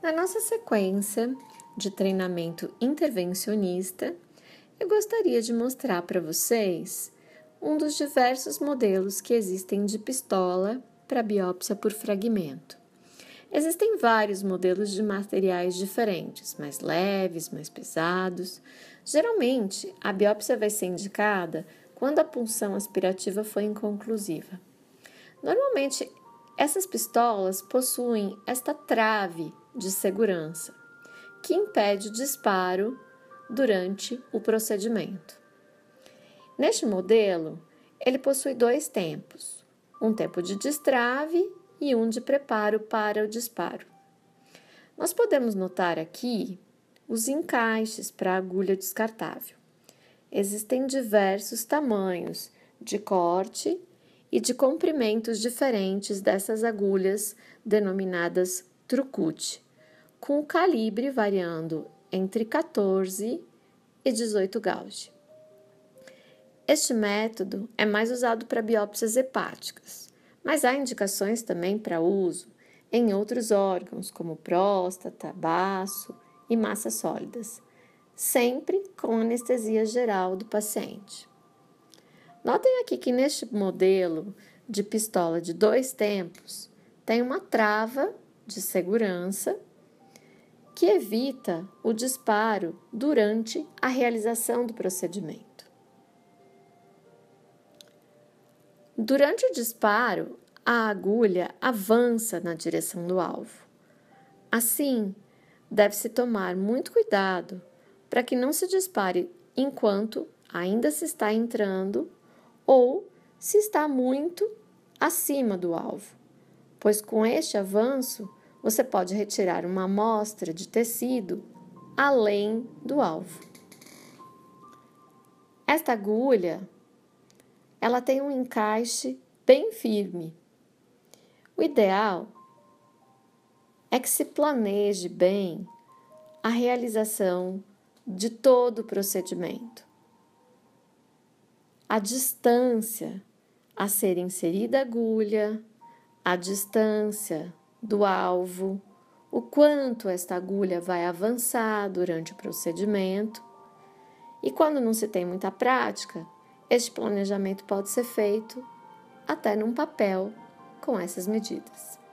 Na nossa sequência de treinamento intervencionista, eu gostaria de mostrar para vocês um dos diversos modelos que existem de pistola para biópsia por fragmento. Existem vários modelos de materiais diferentes, mais leves, mais pesados. Geralmente, a biópsia vai ser indicada quando a punção aspirativa foi inconclusiva. Normalmente, essas pistolas possuem esta trave de segurança que impede o disparo durante o procedimento. Neste modelo, ele possui dois tempos: um tempo de destrave e um de preparo para o disparo. Nós podemos notar aqui os encaixes para a agulha descartável. Existem diversos tamanhos de corte e de comprimentos diferentes dessas agulhas, denominadas trucute, com o calibre variando entre 14 e 18 gauge. Este método é mais usado para biópsias hepáticas, mas há indicações também para uso em outros órgãos, como próstata, baço e massas sólidas, sempre com anestesia geral do paciente. Notem aqui que neste modelo de pistola de dois tempos, tem uma trava de segurança que evita o disparo durante a realização do procedimento. Durante o disparo, a agulha avança na direção do alvo. Assim, deve-se tomar muito cuidado para que não se dispare enquanto ainda se está entrando ou se está muito acima do alvo, pois com este avanço você pode retirar uma amostra de tecido além do alvo. Esta agulha, ela tem um encaixe bem firme. O ideal é que se planeje bem a realização de todo o procedimento a distância a ser inserida a agulha, a distância do alvo, o quanto esta agulha vai avançar durante o procedimento. E quando não se tem muita prática, este planejamento pode ser feito até num papel com essas medidas.